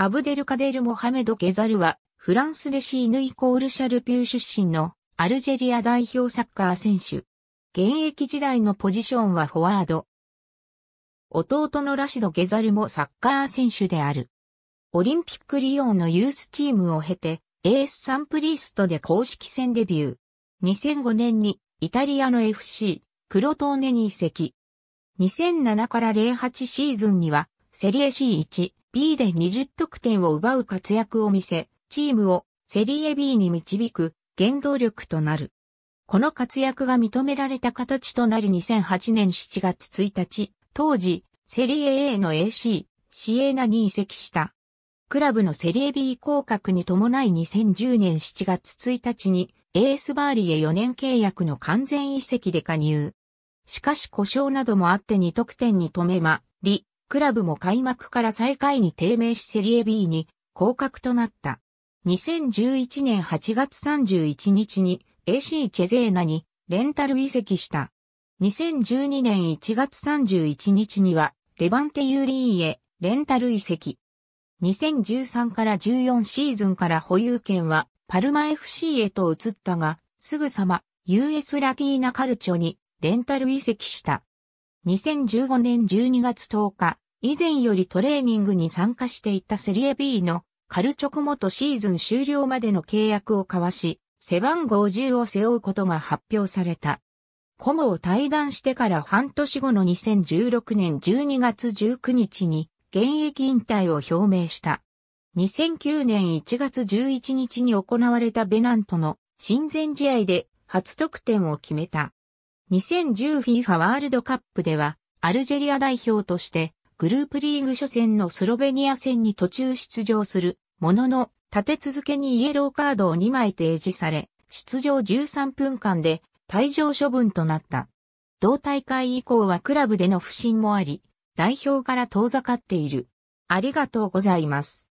アブデルカデル・モハメド・ゲザルは、フランスでシーヌイコールシャルピュー出身のアルジェリア代表サッカー選手。現役時代のポジションはフォワード。弟のラシド・ゲザルもサッカー選手である。オリンピックリオンのユースチームを経て、エース・サンプリーストで公式戦デビュー。2005年にイタリアの FC、クロトーネに移籍。2007から08シーズンには、セリエ C1、B で20得点を奪う活躍を見せ、チームをセリエ B に導く原動力となる。この活躍が認められた形となり2008年7月1日、当時、セリエ A の AC、シエナに移籍した。クラブのセリエ B 降格に伴い2010年7月1日に、エースバーリエ4年契約の完全移籍で加入。しかし故障などもあって2得点に止めま、り、クラブも開幕から最下位に低迷しセリエ B に降格となった。2011年8月31日に AC チェゼーナにレンタル移籍した。2012年1月31日にはレバンテユーリーへレンタル移籍。2013から14シーズンから保有権はパルマ FC へと移ったが、すぐさま US ラティーナカルチョにレンタル移籍した。2015年12月10日、以前よりトレーニングに参加していたセリエ B のカルチョコ元シーズン終了までの契約を交わし、背番号10を背負うことが発表された。コモを退団してから半年後の2016年12月19日に現役引退を表明した。2009年1月11日に行われたベナントの親善試合で初得点を決めた。2010FIFA ワールドカップでは、アルジェリア代表として、グループリーグ初戦のスロベニア戦に途中出場する、ものの、立て続けにイエローカードを2枚提示され、出場13分間で退場処分となった。同大会以降はクラブでの不振もあり、代表から遠ざかっている。ありがとうございます。